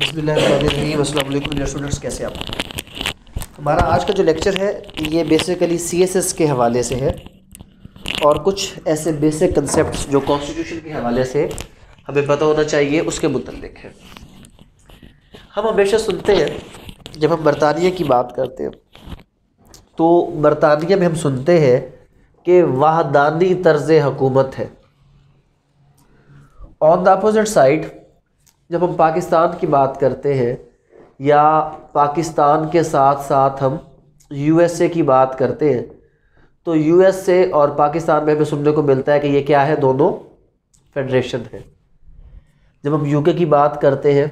बसमीम स्टूडेंट्स कैसे आप हमारा आज का जो लेक्चर है ये बेसिकली सीएसएस के हवाले से है और कुछ ऐसे बेसिक कंसेप्ट जो कॉन्स्टिट्यूशन के हवाले से हमें पता होना चाहिए उसके मुतलक है हम हमेशा सुनते हैं जब हम बरतानिया की बात करते हैं तो बरतानिया में हम सुनते हैं कि वाहदानी तर्ज हकूमत है ऑन द अपोजिट साइड जब हम पाकिस्तान की बात करते हैं या पाकिस्तान के साथ साथ हम यूएसए की बात करते हैं तो यूएसए और पाकिस्तान में हमें सुनने को मिलता है कि ये क्या है दोनों फेडरेशन है जब हम यूके की बात करते हैं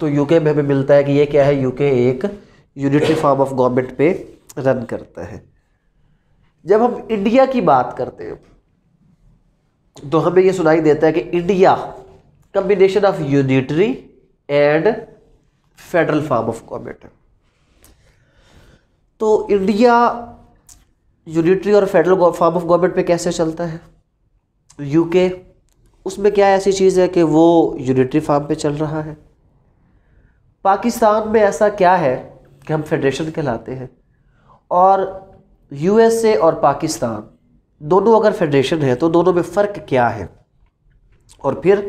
तो यूके में हमें मिलता है कि ये क्या है यूके एक यूनिटरी फॉर्म ऑफ गवर्नमेंट पे रन करता है जब हम इंडिया की बात करते हैं तो हमें ये सुनाई देता है कि India combination of unitary and federal form of government तो इंडिया यूनिटरी और फेडरल फॉर्म ऑफ गवर्नमेंट पे कैसे चलता है यूके उसमें क्या ऐसी चीज़ है कि वो यूनिटरी फॉर्म पे चल रहा है पाकिस्तान में ऐसा क्या है कि हम फेडरेशन कहलाते हैं और यूएसए और पाकिस्तान दोनों अगर फेडरेशन है तो दोनों में फ़र्क क्या है और फिर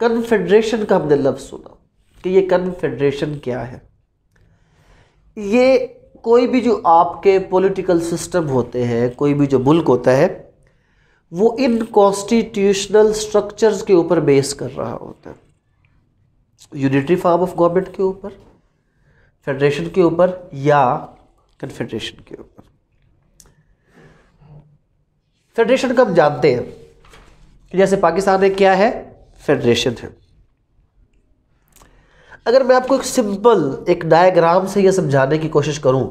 कन्फेडरेशन का हमने लफ्ज़ सुना कि ये कन्फेडरेशन क्या है ये कोई भी जो आपके पॉलिटिकल सिस्टम होते हैं कोई भी जो मुल्क होता है वो इन कॉन्स्टिट्यूशनल स्ट्रक्चर्स के ऊपर बेस कर रहा होता है यूनिटरी फॉर्म ऑफ गवर्नमेंट के ऊपर फेडरेशन के ऊपर या कन्फेडरेशन के ऊपर फेडरेशन का हम जानते हैं जैसे पाकिस्तान में क्या है फेडरेशन है अगर मैं आपको एक सिंपल एक डायग्राम से यह समझाने की कोशिश करूं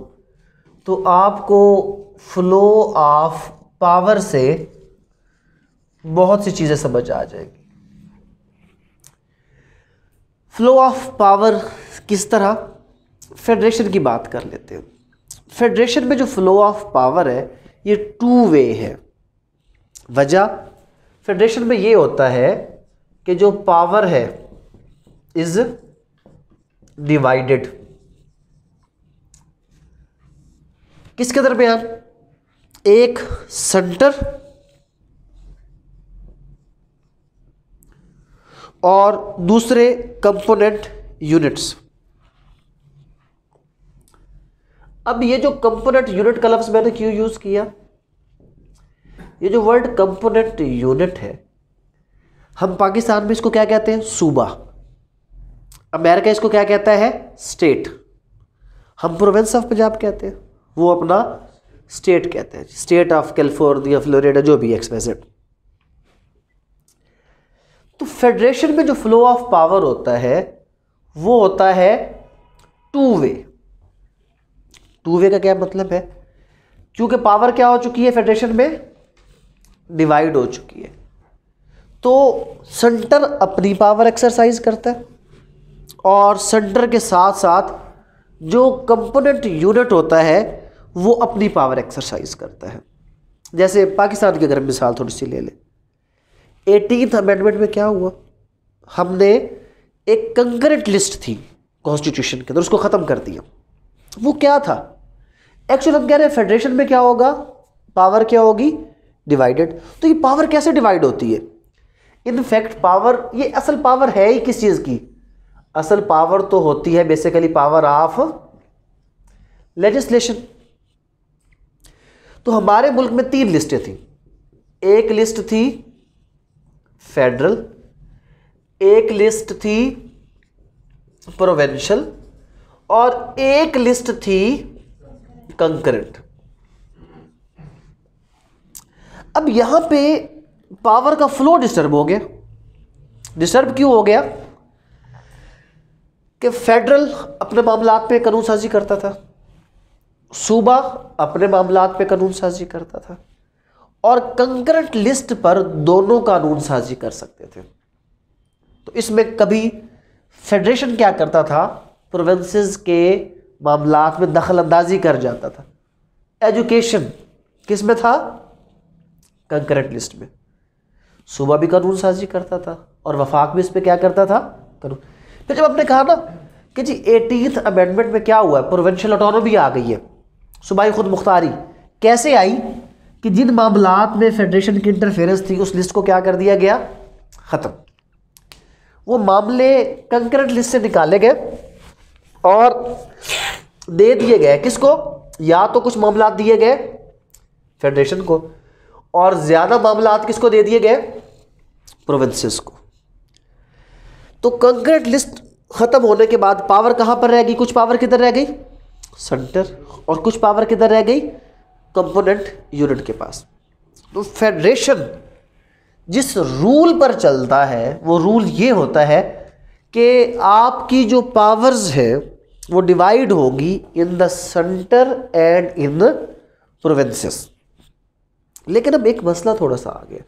तो आपको फ्लो ऑफ पावर से बहुत सी चीज़ें समझ आ जाएगी फ्लो ऑफ पावर किस तरह फेडरेशन की बात कर लेते हैं फेडरेशन में जो फ्लो ऑफ पावर है ये टू वे है वजह फेडरेशन में ये होता है कि जो पावर है इज डिवाइडेड किसके दरमियान एक सेंटर और दूसरे कंपोनेंट यूनिट्स अब ये जो कंपोनेंट यूनिट का लफ्ज मैंने क्यों यूज किया ये जो वर्ड कंपोनेंट यूनिट है हम पाकिस्तान में इसको क्या कहते हैं सूबा अमेरिका इसको क्या कहता है स्टेट हम प्रोविंस ऑफ पंजाब कहते हैं वो अपना स्टेट कहते हैं स्टेट ऑफ कैलिफोर्निया फ्लोरिडा जो भी एक्सपेसेड तो फेडरेशन में जो फ्लो ऑफ पावर होता है वो होता है टू वे टू वे का क्या मतलब है क्योंकि पावर क्या हो चुकी है फेडरेशन में डिवाइड हो चुकी है तो सेंटर अपनी पावर एक्सरसाइज करता है और सेंटर के साथ साथ जो कंपोनेंट यूनिट होता है वो अपनी पावर एक्सरसाइज करता है जैसे पाकिस्तान की अगर मिसाल थोड़ी सी ले लें एटीन अमेंडमेंट में क्या हुआ हमने एक कंकरेंट लिस्ट थी कॉन्स्टिट्यूशन के अंदर उसको ख़त्म कर दिया वो क्या था एक्चुअल हम कह रहे हैं फेडरेशन में क्या होगा पावर क्या होगी डिवाइडेड तो ये पावर कैसे डिवाइड होती है इन फैक्ट पावर ये असल पावर है ही किस चीज़ की असल पावर तो होती है बेसिकली पावर ऑफ लेजिस्लेशन तो हमारे मुल्क में तीन लिस्टें थी एक लिस्ट थी फेडरल एक लिस्ट थी प्रोवेंशल और एक लिस्ट थी कंकरेंट अब यहां पे पावर का फ्लो डिस्टर्ब हो गया डिस्टर्ब क्यों हो गया कि फेडरल अपने मामला पे कानून साजी करता था सूबा अपने मामला पे कानून साजी करता था और कंकरेंट लिस्ट पर दोनों कानून साजी कर सकते थे तो इसमें कभी फेडरेशन क्या करता था प्रोविंस के मामला में दखल अंदाजी कर जाता था एजुकेशन किस में था कंकरेंट लिस्ट में सुबह भी कानून साजी करता था और वफाक भी इस पर क्या करता था करूँ फिर तो जब आपने कहा ना कि जी एटीथ अमेंडमेंट में क्या हुआ है प्रोवेंशल अटोनोमी आ गई है ही खुद मुख्तारी कैसे आई कि जिन मामलात में फेडरेशन की इंटरफेरेंस थी उस लिस्ट को क्या कर दिया गया ख़त्म वो मामले कंकरेंट लिस्ट से निकाले गए और दे दिए गए किसको या तो कुछ मामला दिए गए फेडरेशन को और ज़्यादा मामला किसको दे दिए गए प्रोविंसेस को तो कंक्रेट लिस्ट ख़त्म होने के बाद पावर कहाँ पर रह गई कुछ पावर किधर रह गई सेंटर और कुछ पावर किधर रह गई कंपोनेंट यूनिट के पास तो फेडरेशन जिस रूल पर चलता है वो रूल ये होता है कि आपकी जो पावर्स है वो डिवाइड होगी in the centre and in the provinces लेकिन अब एक मसला थोड़ा सा आ गया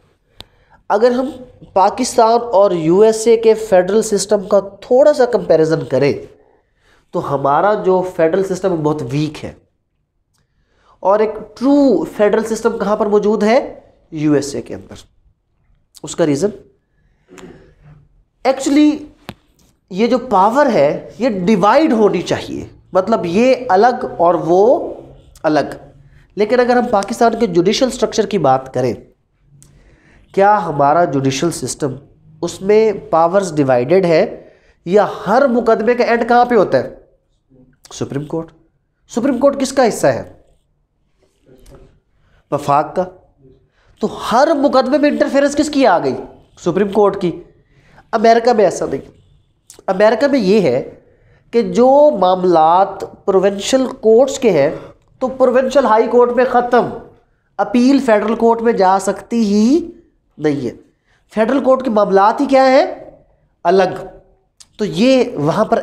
अगर हम पाकिस्तान और यूएसए के फेडरल सिस्टम का थोड़ा सा कंपैरिजन करें तो हमारा जो फेडरल सिस्टम बहुत वीक है और एक ट्रू फेडरल सिस्टम कहाँ पर मौजूद है यूएसए के अंदर उसका रीज़न एक्चुअली ये जो पावर है ये डिवाइड होनी चाहिए मतलब ये अलग और वो अलग लेकिन अगर हम पाकिस्तान के जुडिशल स्ट्रक्चर की बात करें क्या हमारा जुडिशल सिस्टम उसमें पावर्स डिवाइडेड है या हर मुकदमे का एंड कहाँ पे होता है सुप्रीम कोर्ट सुप्रीम कोर्ट किसका हिस्सा है वफाक का तो हर मुकदमे में इंटरफेरेंस किसकी आ गई सुप्रीम कोर्ट की अमेरिका में ऐसा नहीं अमेरिका में ये है कि जो मामलात प्रोवेंशल कोर्ट्स के हैं तो प्रोवेंशल हाई कोर्ट में ख़त्म अपील फेडरल कोर्ट में जा सकती ही नहीं है फेडरल कोर्ट के मामलात ही क्या है अलग तो ये वहाँ पर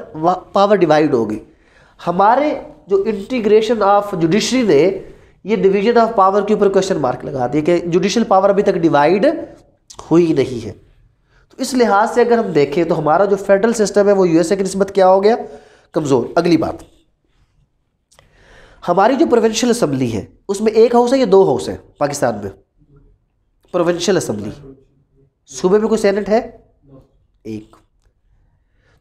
पावर डिवाइड होगी हमारे जो इंटीग्रेशन ऑफ जुडिशरी ने ये डिवीजन ऑफ पावर के ऊपर क्वेश्चन मार्क लगा दिया कि जुडिशल पावर अभी तक डिवाइड हुई नहीं है तो इस लिहाज से अगर हम देखें तो हमारा जो फेडरल सिस्टम है वो यूएसए की नस्बत क्या हो गया कमज़ोर अगली बात हमारी जो प्रोविंशियल असम्बली है उसमें एक हाउस है या दो हाउस है पाकिस्तान में प्रोविंशियल असेंबली सूबे में कोई सेनेट है एक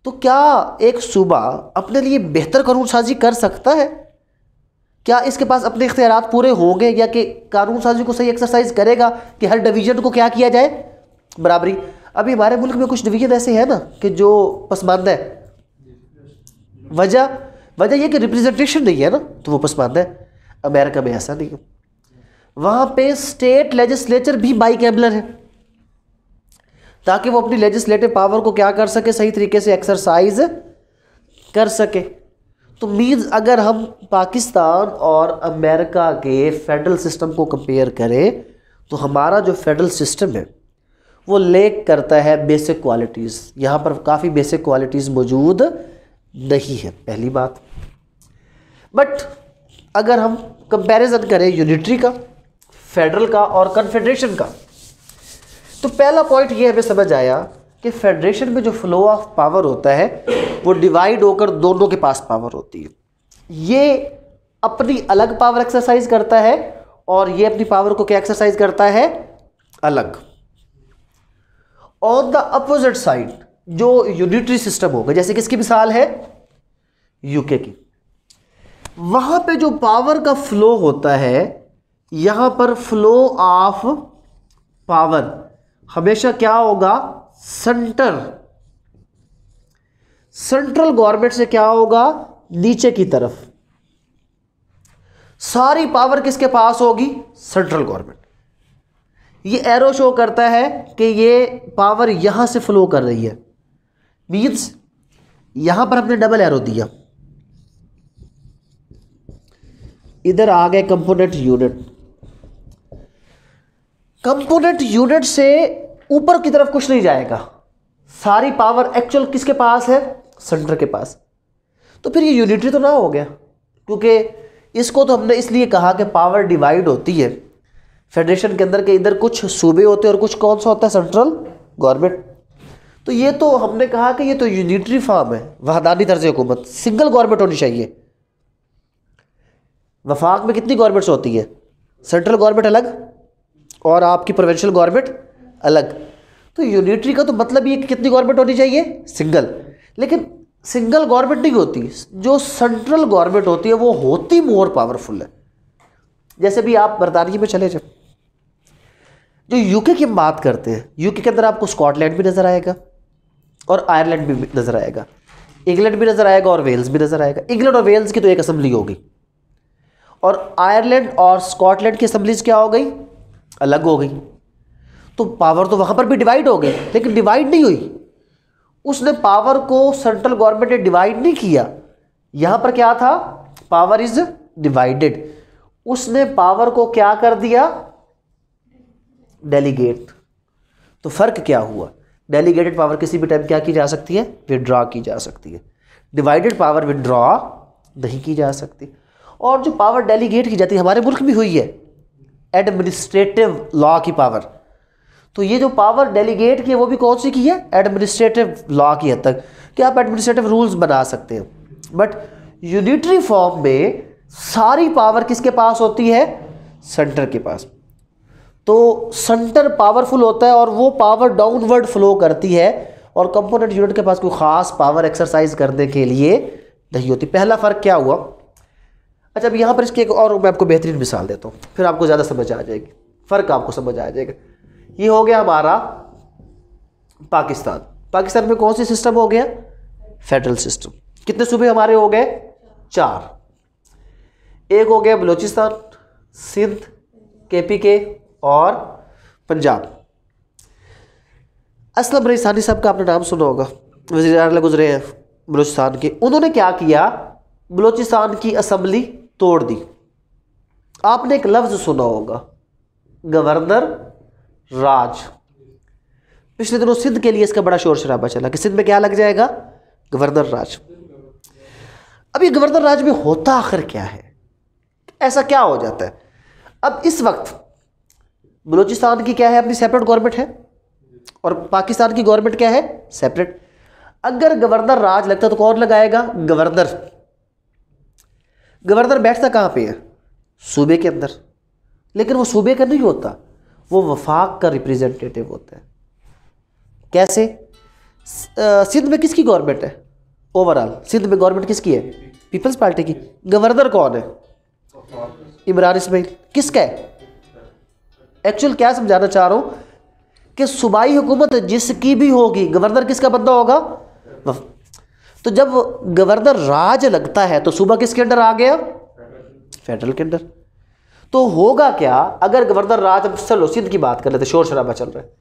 तो क्या एक सूबा अपने लिए बेहतर कानून साजी कर सकता है क्या इसके पास अपने इख्तियार पूरे होंगे या कि कानून साजी को सही एक्सरसाइज करेगा कि हर डिवीजन को क्या किया जाए बराबरी अभी हमारे मुल्क में कुछ डिवीजन ऐसे हैं ना कि जो पसमानदा है वजह वजह यह कि रिप्रेजेंटेशन नहीं है ना तो वो पसमानदा है अमेरिका में ऐसा नहीं है वहाँ पे स्टेट लेजिस्लेचर भी बाइकेबलर है ताकि वो अपनी लेजिस्लेटिव पावर को क्या कर सके सही तरीके से एक्सरसाइज कर सके तो मीन्स अगर हम पाकिस्तान और अमेरिका के फेडरल सिस्टम को कंपेयर करें तो हमारा जो फेडरल सिस्टम है वो लेक करता है बेसिक क्वालिटीज़ यहाँ पर काफ़ी बेसिक क्वालिटीज़ मौजूद नहीं है पहली बात बट अगर हम कंपैरिजन करें यूनिट्री का फेडरल का और कन्फेडरेशन का तो पहला पॉइंट ये हमें समझ आया कि फेडरेशन में जो फ्लो ऑफ पावर होता है वो डिवाइड होकर दोनों के पास पावर होती है ये अपनी अलग पावर एक्सरसाइज करता है और ये अपनी पावर को क्या एक्सरसाइज करता है अलग ऑन द अपोजिट साइड जो यूनिटरी सिस्टम होगा जैसे किसकी मिसाल है यूके की वहां पे जो पावर का फ्लो होता है यहाँ पर फ्लो ऑफ पावर हमेशा क्या होगा सेंटर सेंट्रल गवर्नमेंट से क्या होगा नीचे की तरफ सारी पावर किसके पास होगी सेंट्रल गवर्नमेंट ये एरो शो करता है कि ये पावर यहाँ से फ्लो कर रही है मीन्स यहाँ पर हमने डबल एरो दिया इधर आ गए कंपोनेंट यूनिट कंपोनेंट यूनिट से ऊपर की तरफ कुछ नहीं जाएगा सारी पावर एक्चुअल किसके पास है सेंटर के पास तो फिर ये यूनिटरी तो ना हो गया क्योंकि इसको तो हमने इसलिए कहा कि पावर डिवाइड होती है फेडरेशन के अंदर के इधर कुछ सूबे होते हैं और कुछ कौन सा होता है सेंट्रल गवर्नमेंट तो ये तो हमने कहा कि ये तो यूनिटरी फार्म है वहदानी तर्ज हुकूमत सिंगल गवर्नमेंट होनी चाहिए वफाक में कितनी गवर्नमेंट्स होती है सेंट्रल गवर्नमेंट अलग और आपकी प्रोविंशियल गवर्नमेंट अलग तो यूनिटरी का तो मतलब ये कि कितनी गवर्नमेंट होनी चाहिए सिंगल लेकिन सिंगल गवर्नमेंट नहीं होती जो सेंट्रल गवर्नमेंट होती है वो होती मोर पावरफुल है जैसे भी आप बरतानगी में चले जाओ जो यूके की बात करते हैं यूके के अंदर आपको स्कॉटलैंड भी नज़र आएगा और आयरलैंड भी नज़र आएगा इंग्लैंड भी नज़र आएगा और वेल्स भी नज़र आएगा इंग्लैंड और वेल्स की तो एक असम्बली होगी और आयरलैंड और स्कॉटलैंड की असम्बलीज क्या हो गई अलग हो गई तो पावर तो वहाँ पर भी डिवाइड हो गई लेकिन डिवाइड नहीं हुई उसने पावर को सेंट्रल गवर्नमेंट ने डिवाइड नहीं किया यहाँ पर क्या था पावर इज डिवाइडेड उसने पावर को क्या कर दिया डेलीगेट तो फर्क क्या हुआ डेलीगेटेड पावर किसी भी टाइम क्या की जा सकती है विदड्रॉ की जा सकती है डिवाइडेड पावर विदड्रॉ नहीं की जा सकती और जो पावर डेलीगेट की जाती है हमारे मुल्क भी हुई है एडमिनिस्ट्रेटिव लॉ की पावर तो ये जो पावर डेलीगेट की है वो भी कौन सी की है एडमिनिस्ट्रेटिव लॉ की हद तक कि आप एडमिनिस्ट्रेटिव रूल्स बना सकते हो बट यूनिटरी फॉर्म में सारी पावर किसके पास होती है सेंटर के पास तो सेंटर पावरफुल होता है और वो पावर डाउनवर्ड फ्लो करती है और कंपोनेंट यूनिट के पास कोई ख़ास पावर एक्सरसाइज करने के लिए नहीं होती पहला फ़र्क क्या हुआ अच्छा अब यहाँ पर इसकी एक और मैं आपको बेहतरीन मिसाल देता हूँ फिर आपको ज़्यादा समझ आ जाएगी फ़र्क आपको समझ आ जाएगा ये हो गया हमारा पाकिस्तान पाकिस्तान में कौन सी सिस्टम हो गया फेडरल सिस्टम कितने सूबे हमारे हो गए चार एक हो गया बलूचिस्तान सिंध के पी के और पंजाब असलम रही सानी साहब का आपने नाम सुना होगा वजी अला गुजरे हैं बलूचिस्तान के उन्होंने क्या किया बलूचिस्तान की असम्बली तोड़ दी आपने एक लफ्ज़ सुना होगा गवर्नर राज पिछले दिनों सिंध के लिए इसका बड़ा शोर शराबा चला कि सिंध में क्या लग जाएगा गवर्नर राज अब ये गवर्नर राज में होता आखिर क्या है ऐसा क्या हो जाता है अब इस वक्त बलूचिस्तान की क्या है अपनी सेपरेट गवर्नमेंट है और पाकिस्तान की गवर्नमेंट क्या है सेपरेट अगर गवर्नर राज लगता तो कौन लगाएगा गवर्नर गवर्नर बैठता कहाँ पे है सूबे के अंदर लेकिन वो सूबे का नहीं होता वो वफाक का रिप्रेजेंटेटिव होता है कैसे सिंध में किसकी गवर्नमेंट है ओवरऑल सिंध में गवर्नमेंट किसकी है पीपल्स पार्टी की गवर्नर कौन है इमरान इसमाइल किसका है एक्चुअल क्या समझाना चाह रहा हूँ कि सूबाई हुकूमत जिसकी भी होगी गवर्नर किसका बंदा होगा तो जब गवर्नर राज लगता है तो सूबा किसके अंडर आ गया फेडरल के अंडर तो होगा क्या अगर गवर्नर राज अब चलो सिंध की बात कर लेते शोर शराबा चल रहा है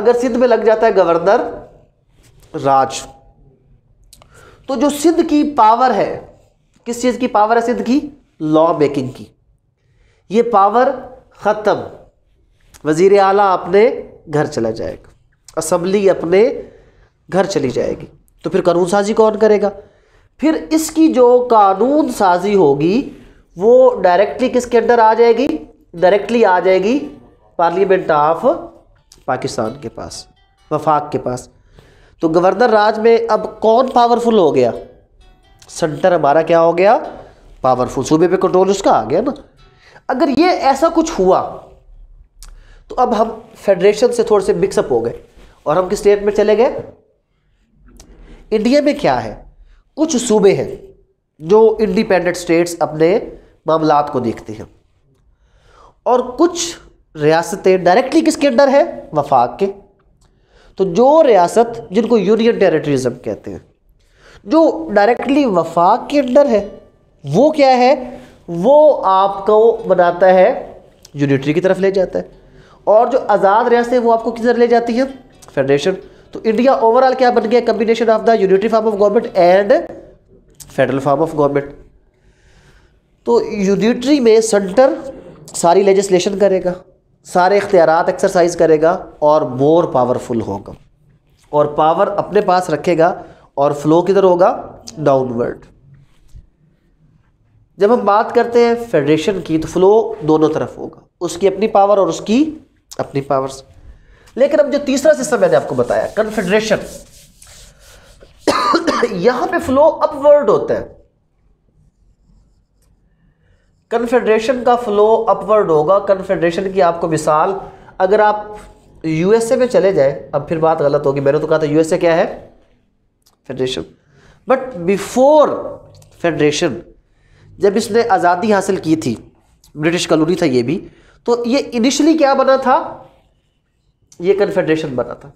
अगर सिंध में लग जाता है गवर्नर राज तो जो सिंध की पावर है किस चीज़ की पावर है सिंध की लॉ मेकिंग की ये पावर ख़त्म वजीर अला अपने घर चला जाएगा असम्बली अपने घर चली जाएगी तो फिर कानून साजी कौन करेगा फिर इसकी जो कानून साजी होगी वो डायरेक्टली किसके अंडर आ जाएगी डायरेक्टली आ जाएगी पार्लियामेंट ऑफ पाकिस्तान के पास वफाक के पास तो गवर्नर राज में अब कौन पावरफुल हो गया सेंटर हमारा क्या हो गया पावरफुल सूबे पे कंट्रोल उसका आ गया ना अगर ये ऐसा कुछ हुआ तो अब हम फेडरेशन से थोड़े से मिक्सअप हो गए और हम किस स्टेट में चले गए इंडिया में क्या है कुछ सूबे हैं जो इंडिपेंडेंट स्टेट्स अपने मामला को देखते हैं और कुछ रियासतें डायरेक्टली किसके अंडर है वफाक के तो जो रियासत जिनको यूनियन टेरिटरीज़म कहते हैं जो डायरेक्टली वफाक के अंडर है वो क्या है वो आपको बनाता है यूनिटरी की तरफ ले जाता है और जो आज़ाद रियासतें वो आपको किधर ले जाती हैं फेडरेशन तो इंडिया ओवरऑल क्या बन गया combination of the unitary form of government and federal form of government तो यूनिटरी में सेंटर सारी लेजिस्लेशन करेगा सारे इख्तियार एक्सरसाइज करेगा और मोर पावरफुल होगा और पावर अपने पास रखेगा और फ्लो किधर होगा डाउनवर्ड जब हम बात करते हैं फेडरेशन की तो फ्लो दोनों तरफ होगा उसकी अपनी पावर और उसकी अपनी पावर्स लेकिन अब जो तीसरा सिस्टम मैंने आपको बताया कन्फेडरेशन यहां पे फ्लो अपवर्ड होता है कन्फेडरेशन का फ्लो अपवर्ड होगा कन्फेडरेशन की आपको मिसाल अगर आप यूएसए में चले जाए अब फिर बात गलत होगी मैंने तो कहा था यूएसए क्या है फेडरेशन बट बिफोर फेडरेशन जब इसने आज़ादी हासिल की थी ब्रिटिश कॉलोनी था ये भी तो ये इनिशियली क्या बना था ये कन्फेडरेशन बना था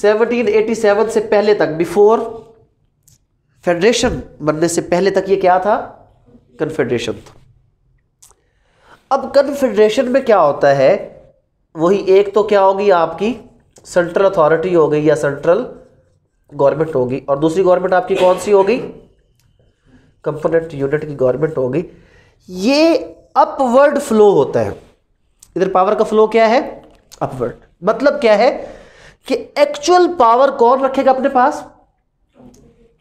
1787 से पहले तक बिफोर फेडरेशन बनने से पहले तक ये क्या था कन्फेडरेशन था अब कन्फेडरेशन में क्या होता है वही एक तो क्या होगी आपकी सेंट्रल अथॉरिटी हो गई या सेंट्रल गवर्नमेंट होगी और दूसरी गवर्नमेंट आपकी कौन सी होगी कंपोनेंट यूनिट की गवर्नमेंट होगी ये अपवर्ड फ्लो होता है इधर पावर का फ्लो क्या है अपवर्ड मतलब क्या है कि एक्चुअल पावर कौन रखेगा अपने पास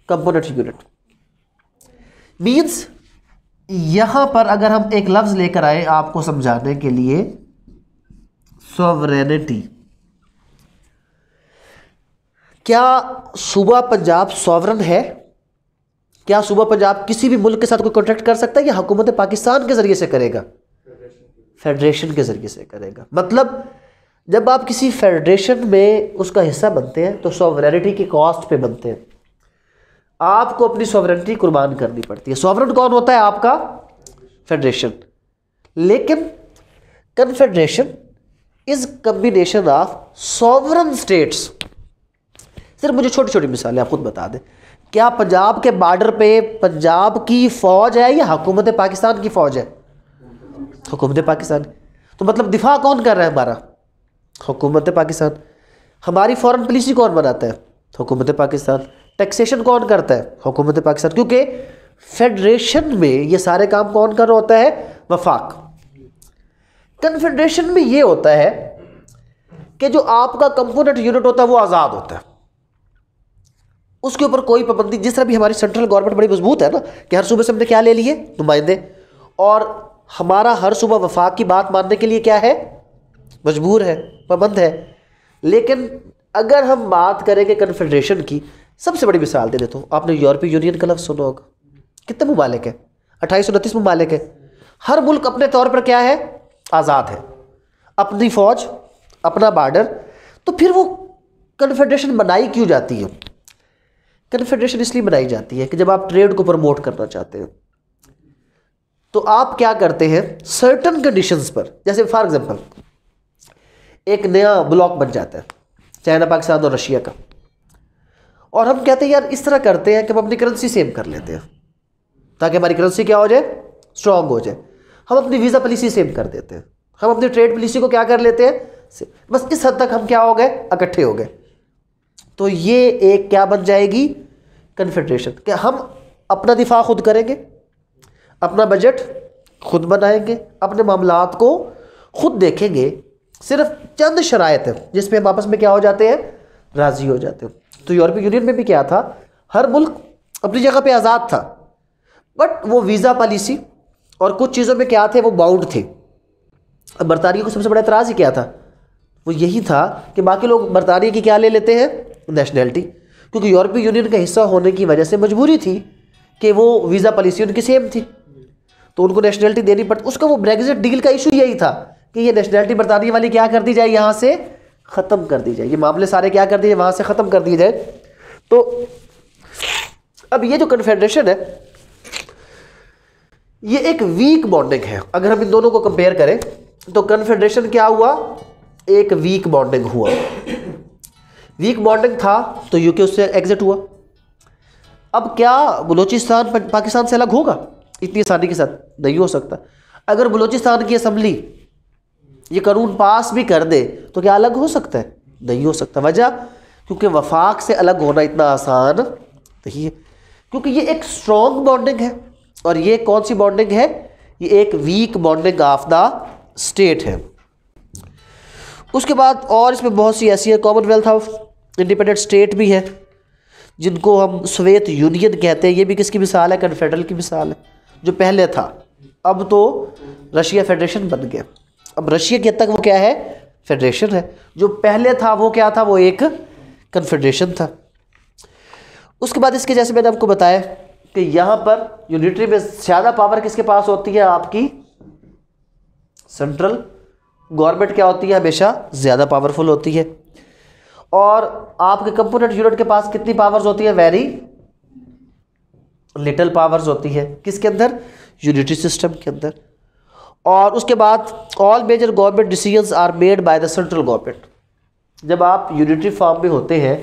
कंपोनेंट यूनिट मीन्स यहां पर अगर हम एक लफ्ज लेकर आए आपको समझाने के लिए सॉवरेनिटी क्या सूबा पंजाब सॉवरन है क्या सूबा पंजाब किसी भी मुल्क के साथ कोई कॉन्ट्रैक्ट कर सकता है या हुकूमत पाकिस्तान के जरिए से करेगा फेडरेशन के ज़रिए से करेगा मतलब जब आप किसी फेडरेशन में उसका हिस्सा बनते हैं तो सॉवरेनिटी की कॉस्ट पे बनते हैं आपको अपनी सॉवरेनिटी कुर्बान करनी पड़ती है सॉवरन कौन होता है आपका फेडरेशन लेकिन confederation is combination of sovereign states सिर्फ मुझे छोटी छोटी मिसालें आप खुद बता दें क्या पंजाब के बॉर्डर पे पंजाब की फ़ौज है या हुकूमत पाकिस्तान की फ़ौज है हुकूमत पाकिस्तान तो मतलब दिफा कौन कर रहा है हमारा हुकूमत पाकिस्तान हमारी फॉरेन पॉलिसी कौन बनाता है हुकूमत पाकिस्तान टैक्सेशन कौन करता है हुकूमत पाकिस्तान क्योंकि फेडरेशन में ये सारे काम कौन कर रहा होता है वफाक कन्फेडरेशन में ये होता है कि जो आपका कंपोनेंट यूनिट होता है वो आज़ाद होता है उसके ऊपर कोई पाबंदी जिस तरह भी हमारी सेंट्रल गवर्नमेंट बड़ी मजबूत है ना कि हर सूबे से हमने क्या ले लिए नुमाइंदे और हमारा हर सुबह वफाक की बात मानने के लिए क्या है मजबूर है पाबंद है लेकिन अगर हम बात करेंगे कन्फेडरेशन की सबसे बड़ी मिसाल दे देता हूँ आपने यूरोपीय यूनियन का लफ्ज़ सुना होगा कितने ममालिक हैं अट्ठाईस उनतीस ममालिक हैं हर मुल्क अपने तौर पर क्या है आज़ाद है अपनी फ़ौज अपना बार्डर तो फिर वो कन्फेडरेशन बनाई क्यों जाती है कन्फेडरेशन इसलिए बनाई जाती है कि जब आप ट्रेड को प्रमोट करना चाहते हो तो आप क्या करते हैं सर्टन कंडीशंस पर जैसे फॉर एग्जांपल एक नया ब्लॉक बन जाता है चाइना पाकिस्तान और रशिया का और हम कहते हैं यार इस तरह करते हैं कि हम अपनी करेंसी सेम कर लेते हैं ताकि हमारी करेंसी क्या हो जाए स्ट्रांग हो जाए हम अपनी वीज़ा पॉलिसी सेम कर देते हैं हम अपनी ट्रेड पॉलिसी को क्या कर लेते हैं बस इस हद तक हम क्या हो गए इकट्ठे हो गए तो ये एक क्या बन जाएगी कन्फेडरेशन कि हम अपना दिफा खुद करेंगे अपना बजट खुद बनाएंगे अपने मामला को खुद देखेंगे सिर्फ चंद शरात है जिसमें हम आपस में क्या हो जाते हैं राज़ी हो जाते हैं तो यूरोपीय यूनियन में भी क्या था हर मुल्क अपनी जगह पे आज़ाद था बट वो वीज़ा पॉलिसी और कुछ चीज़ों में क्या थे वो बाउंड थे अब बरतानिया को सबसे बड़ा एतराज़ ही क्या था वो यही था कि बाकी लोग बरतानिया की क्या ले लेते हैं नेशनैलिटी क्योंकि यूरोपीय यूनियन का हिस्सा होने की वजह से मजबूरी थी कि वो वीज़ा पॉलिसी उनकी सेम थी तो उनको नेशनैलिटी देनी पड़ती उसका वो ब्रेग्जिट डील का इशू यही था कि ये नेशनैलिटी बरतानी वाली क्या कर दी जाए यहाँ से ख़त्म कर दी जाए ये मामले सारे क्या कर दिए वहाँ से ख़त्म कर दिए जाए तो अब ये जो कन्फेडरेशन है ये एक वीक बॉन्डिंग है अगर हम इन दोनों को कंपेयर करें तो कन्फेडरेशन क्या हुआ एक वीक बॉन्डिंग हुआ वीक बॉन्डिंग था तो यूके उससे एग्जिट हुआ अब क्या बलूचिस्तान पाकिस्तान से अलग होगा इतनी आसानी के साथ नहीं हो सकता अगर बलूचिस्तान की असम्बली ये कानून पास भी कर दे तो क्या अलग हो सकता है नहीं हो सकता वजह क्योंकि वफाक से अलग होना इतना आसान नहीं है क्योंकि ये एक स्ट्रॉन्ग बॉन्डिंग है और ये कौन सी बॉन्डिंग है ये एक weak bonding of the state है उसके बाद और इसमें बहुत सी ऐसी है कॉमनवेल्थ ऑफ इंडिपेंडेंट स्टेट भी है जिनको हम स्वेत यूनियन कहते हैं ये भी किसकी मिसाल है कन्फेडरल की मिसाल है जो पहले था अब तो रशिया फेडरेशन बन गया अब रशिया के तक वो क्या है फेडरेशन है जो पहले था वो क्या था वो एक कन्फेडरेशन था उसके बाद इसके जैसे मैंने आपको बताया कि यहाँ पर यूनिटरी में ज़्यादा पावर किसके पास होती है आपकी सेंट्रल गवर्नमेंट क्या होती है हमेशा ज़्यादा पावरफुल होती है और आपके कंपोनेंट यूनिट के पास कितनी पावर्स होती है वेरी लिटल पावर्स होती है किसके अंदर यूनिटरी सिस्टम के अंदर और उसके बाद all major government decisions are made by the central government जब आप यूनिटरी फॉर्म में होते हैं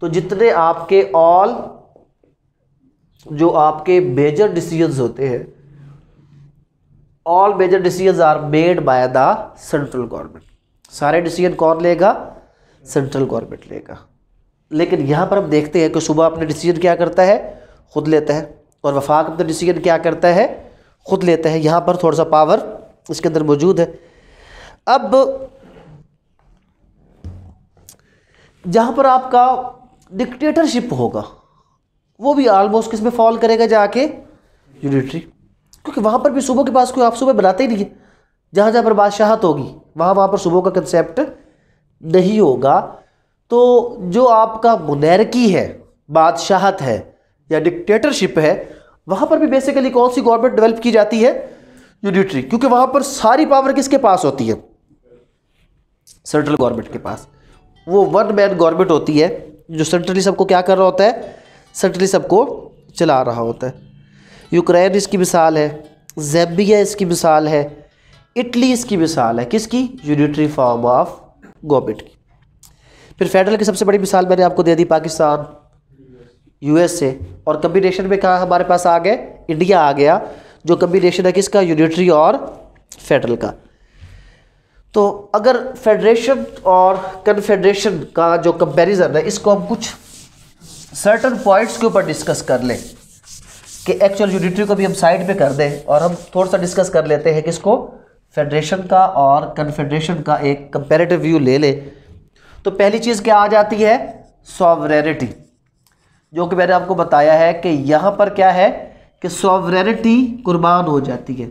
तो जितने आपके ऑल जो आपके मेजर डिसीजंस होते हैं all major decisions are made by the central government सारे डिसीजन कौन लेगा सेंट्रल गवर्नमेंट लेगा लेकिन यहाँ पर हम देखते हैं कि सुबह अपने डिसीजन क्या करता है ख़ुद लेता है और वफाक अपना डिसीजन क्या करता है ख़ुद लेता है यहाँ पर थोड़ा सा पावर इसके अंदर मौजूद है अब जहाँ पर आपका डिक्टेटरशिप होगा वो भी आलमोस्ट किस में फॉल करेगा जाके यूनिटरी क्योंकि वहाँ पर भी सुबह के पास कोई आप सुबह बनाते ही नहीं है जहाँ जहाँ पर बादशाहत होगी वहाँ वहाँ पर सुबह का कंसेप्ट नहीं होगा तो जो आपका मुनैरकी है बादशाहत है या डिक्टेटरशिप है वहाँ पर भी बेसिकली कौन सी गवर्नमेंट डेवलप की जाती है यूनिटरी क्योंकि वहाँ पर सारी पावर किसके पास होती है सेंट्रल गवर्नमेंट के पास वो वन मैन गवर्नमेंट होती है जो सेंट्रली सबको क्या कर रहा होता है सेंट्रली सबको चला रहा होता है यूक्रेन इसकी मिसाल है जैम्बिया इसकी मिसाल है इटली इसकी मिसाल है किसकी यूनिटरी फॉर्म ऑफ गवर्नमेंट की फिर फेडरल की सबसे बड़ी मिसाल मैंने आपको दे दी पाकिस्तान यूएसए और कम्बिनेशन में कहा हमारे पास आ गए इंडिया आ गया जो कम्बिनेशन है किसका यूनिटरी और फेडरल का तो अगर फेडरेशन और कन्फेडरेशन का जो कंपैरिजन है इसको हम कुछ सर्टन पॉइंट्स के ऊपर डिस्कस कर लें कि एक्चुअल यूनिटरी को भी हम साइड पे कर दें और हम थोड़ा सा डिस्कस कर लेते हैं किसको फेडरेशन का और कन्फेडरेशन का एक कंपेरेटिव व्यू ले लें तो पहली चीज़ क्या आ जाती है सॉवरेनिटी जो कि मैंने आपको बताया है कि यहाँ पर क्या है कि सॉवरेनिटी कुर्बान हो जाती है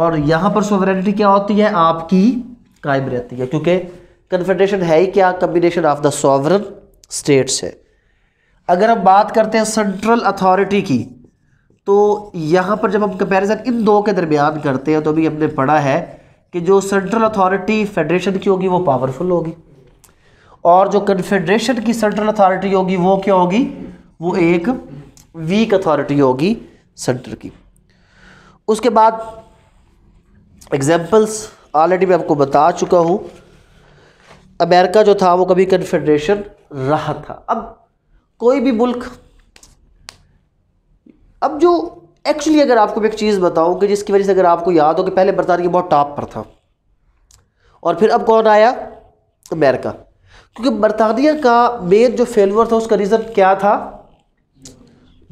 और यहाँ पर सॉवरेनिटी क्या होती है आपकी कायम रहती है क्योंकि कन्फेडरेशन है ही क्या combination of the sovereign states है अगर हम बात करते हैं सेंट्रल अथॉरिटी की तो यहाँ पर जब हम कंपैरिजन इन दो के दरमियान करते हैं तो अभी हमने पढ़ा है कि जो सेंट्रल अथॉरिटी फेडरेशन की होगी वो पावरफुल होगी और जो कन्फेडरेशन की सेंट्रल अथॉरिटी होगी वो क्या होगी वो एक वीक अथॉरिटी होगी सेंटर की उसके बाद एग्जाम्पल्स ऑलरेडी मैं आपको बता चुका हूँ अमेरिका जो था वो कभी कन्फेडरेशन रहा था अब कोई भी मुल्क अब जो एक्चुअली अगर आपको मैं एक चीज़ बताऊं कि जिसकी वजह से अगर आपको याद हो कि पहले बरतानिया बहुत टॉप पर था और फिर अब कौन आया अमेरिका क्योंकि बरतानिया का मेन जो फेलवर था उसका रीज़न क्या था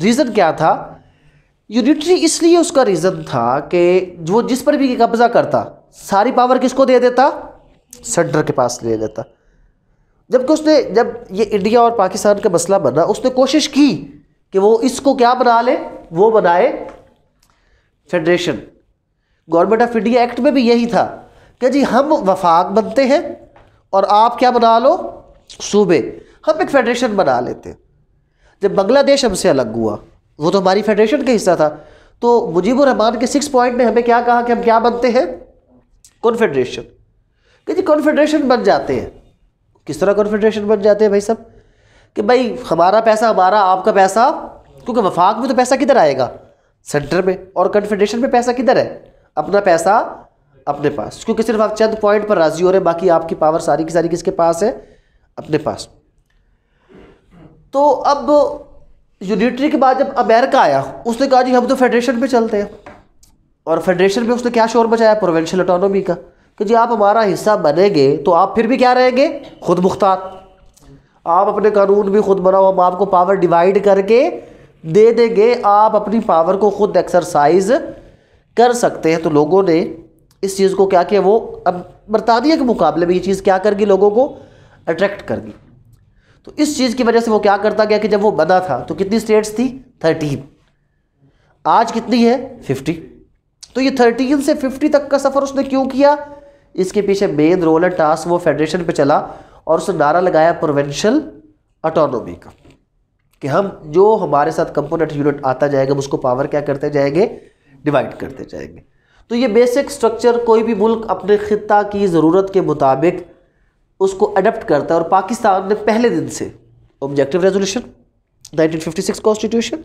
रीज़न क्या था यूनिटरी इसलिए उसका रीज़न था कि वो जिस पर भी कब्जा करता सारी पावर किसको दे देता सेंटर के पास ले लेता जबकि उसने जब ये इंडिया और पाकिस्तान का मसला बना उसने कोशिश की कि वो इसको क्या बना ले वो बनाए federation government of India act में भी यही था कि जी हम वफाक बनते हैं और आप क्या बना लो सूबे हम एक फेडरेशन बना लेते हैं जब बांग्लादेश हमसे अलग हुआ वो तो हमारी फेडरेशन का हिस्सा था तो रहमान के सिक्स पॉइंट में हमें क्या कहा कि हम क्या बनते हैं कॉन्फेडरेशन कि जी कॉन्फेडरेशन बन जाते हैं किस तरह कॉन्फेडरेशन बन जाते हैं भाई सब कि भाई हमारा पैसा हमारा आपका पैसा क्योंकि वफाक में तो पैसा किधर आएगा सेंटर में और कॉन्फेडरेशन में पैसा किधर है अपना पैसा अपने पास क्योंकि सिर्फ आप चंद पॉइंट पर राज़ी हो रहे हैं बाकी आपकी पावर सारी की सारी किसके पास है अपने पास तो अब यूनिटरी के बाद जब अमेरिका आया उसने कहा जी हम तो फेडरेशन पे चलते हैं और फेडरेशन में उसने क्या शोर बचाया प्रोवेंशियल ऑटोनॉमी का कि जी आप हमारा हिस्सा बनेंगे तो आप फिर भी क्या रहेंगे खुद मुख्तार आप अपने कानून भी खुद बनाओ हम आपको पावर डिवाइड करके दे देंगे आप अपनी पावर को खुद एक्सरसाइज कर सकते हैं तो लोगों ने इस चीज़ को क्या किया वो अब बरतानिया के मुकाबले में ये चीज़ क्या करगी लोगों को अट्रैक्ट करगी तो इस चीज़ की वजह से वो क्या करता गया कि जब वो बना था तो कितनी स्टेट्स थी थर्टीन आज कितनी है फिफ्टी तो ये थर्टीन से फिफ्टी तक का सफ़र उसने क्यों किया इसके पीछे मेन रोल है टास्क वो फेडरेशन पे चला और उसने नारा लगाया प्रोवेंशल अटोनोमी का कि हम जो हमारे साथ कंपोनेंट यूनिट आता जाएगा उसको पावर क्या करते जाएंगे डिवाइड करते जाएंगे तो ये बेसिक स्ट्रक्चर कोई भी मुल्क अपने खिता की ज़रूरत के मुताबिक उसको अडप्ट करता है और पाकिस्तान ने पहले दिन से ऑब्जेक्टिव रेजोल्यूशन 1956 कॉन्स्टिट्यूशन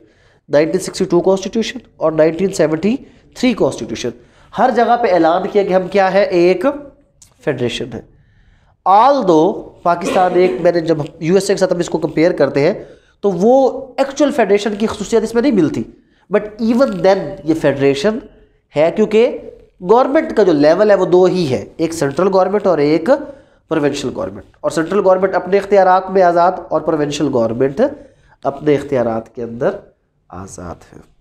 1962 कॉन्स्टिट्यूशन और 1973 कॉन्स्टिट्यूशन हर जगह पे ऐलान किया कि हम क्या है एक फेडरेशन है आल दो पाकिस्तान एक मैंने जब यूएसए के साथ हम इसको कंपेयर करते हैं तो वो एक्चुअल फेडरेशन की खसूसियात इसमें नहीं मिलती बट इवन देन ये फेडरेशन है क्योंकि गवर्नमेंट का जो लेवल है वो दो ही है एक सेंट्रल गवर्नमेंट और एक प्रोवेंशल गवर्नमेंट और सेंट्रल गवर्नमेंट अपने इख्तियार में आज़ाद और प्रोवेंशल गवर्नमेंट अपने इख्तियार के अंदर आज़ाद है